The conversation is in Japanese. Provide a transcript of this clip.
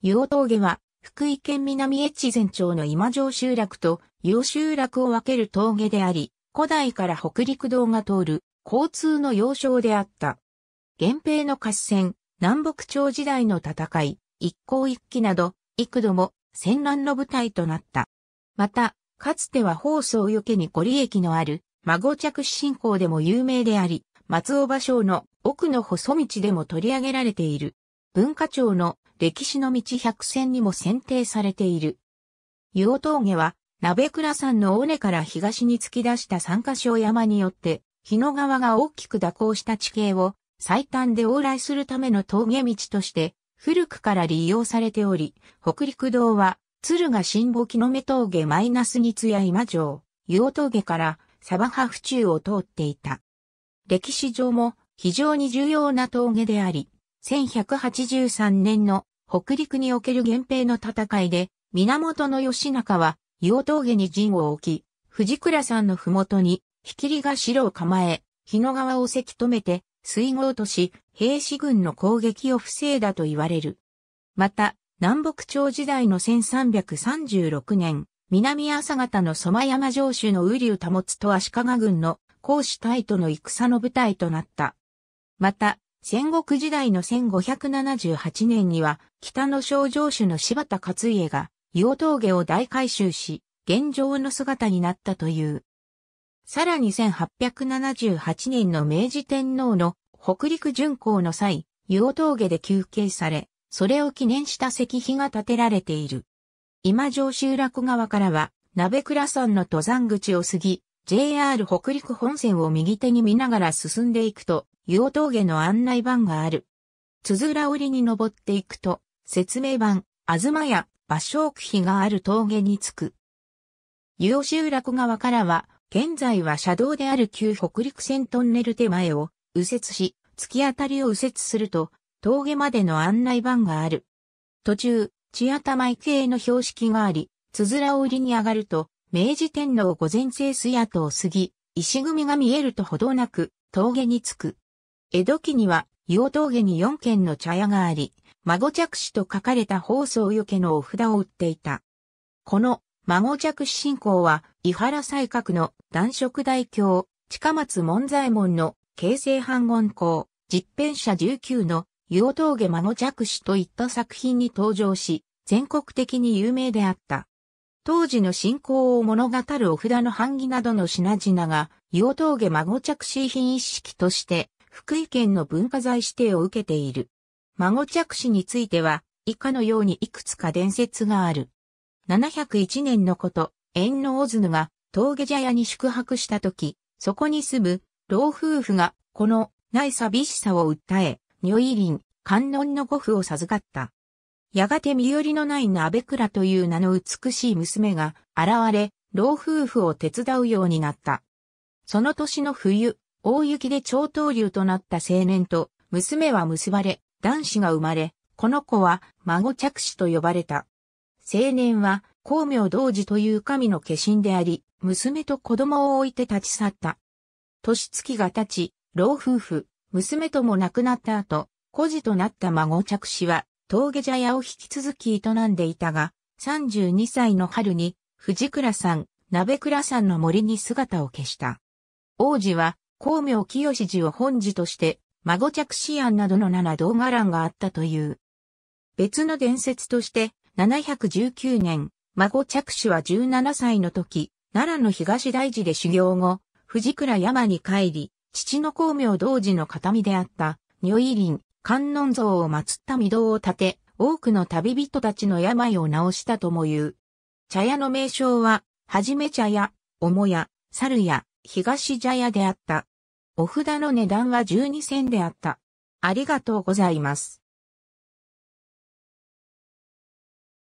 湯尾峠は、福井県南越前町の今城集落と湯尾集落を分ける峠であり、古代から北陸道が通る交通の要衝であった。源平の合戦、南北朝時代の戦い、一向一揆など、幾度も戦乱の舞台となった。また、かつては放送よけにご利益のある、孫着信仰でも有名であり、松尾芭蕉の奥の細道でも取り上げられている。文化庁の歴史の道百選にも選定されている。湯尾峠は、鍋倉山の尾根から東に突き出した三箇所山によって、日野川が大きく蛇行した地形を最短で往来するための峠道として、古くから利用されており、北陸道は、鶴ヶ新墓木の目峠マイナス二津や今城、湯尾峠からサバハ府中を通っていた。歴史上も非常に重要な峠であり、1183年の北陸における源平の戦いで、源義仲は、硫峠に陣を置き、藤倉山の麓に、ひきりが城を構え、日野川をせき止めて、水郷とし、兵士軍の攻撃を防いだと言われる。また、南北朝時代の1336年、南朝方の蕎麦山城主の瓜生保と足利軍の公子隊との戦の舞台となった。また、戦国時代の1578年には、北の小城主の柴田勝家が、硫黄峠を大改修し、現状の姿になったという。さらに1878年の明治天皇の北陸巡行の際、湯峠で休憩され、それを記念した石碑が建てられている。今上集落側からは、鍋倉山の登山口を過ぎ、JR 北陸本線を右手に見ながら進んでいくと、湯尾峠の案内板がある。つづら折りに登っていくと、説明板、あずまや、芭蕉区碑がある峠に着く。湯尾集落側からは、現在は車道である旧北陸線トンネル手前を右折し、突き当たりを右折すると、峠までの案内板がある。途中、地頭池への標識があり、つづら折りに上がると、明治天皇御前世水跡を過ぎ、石組みが見えるとほどなく、峠に着く。江戸期には、硫峠に4軒の茶屋があり、孫着子と書かれた放送よけのお札を売っていた。この孫着子信仰は、伊原西閣の男色大教、近松門左衛門の形成半言校、実編者19の硫峠孫着子といった作品に登場し、全国的に有名であった。当時の信仰を物語るお札の版木などの品々が、硫峠孫着子品一式として福井県の文化財指定を受けている。孫着氏については、以下のようにいくつか伝説がある。701年のこと、縁の大津が峠茶屋に宿泊した時、そこに住む老夫婦がこのない寂しさを訴え、如意林、観音の御父を授かった。やがて身寄りのない鍋倉という名の美しい娘が現れ、老夫婦を手伝うようになった。その年の冬、大雪で超刀流となった青年と娘は結ばれ、男子が生まれ、この子は孫着子と呼ばれた。青年は光明同時という神の化身であり、娘と子供を置いて立ち去った。年月が経ち、老夫婦、娘とも亡くなった後、孤児となった孫着子は、峠茶屋を引き続き営んでいたが、32歳の春に、藤倉さん、鍋倉さんの森に姿を消した。王子は、光明清寺を本寺として、孫着子案などの七道画欄があったという。別の伝説として、719年、孫着子は17歳の時、奈良の東大寺で修行後、藤倉山に帰り、父の光明同時の形見であった、如意林、観音像を祀った御堂を建て、多くの旅人たちの病を治したとも言う。茶屋の名称は、はじめ茶屋、おもや、猿屋、東茶屋であった。お札の値段は12銭であった。ありがとうございます。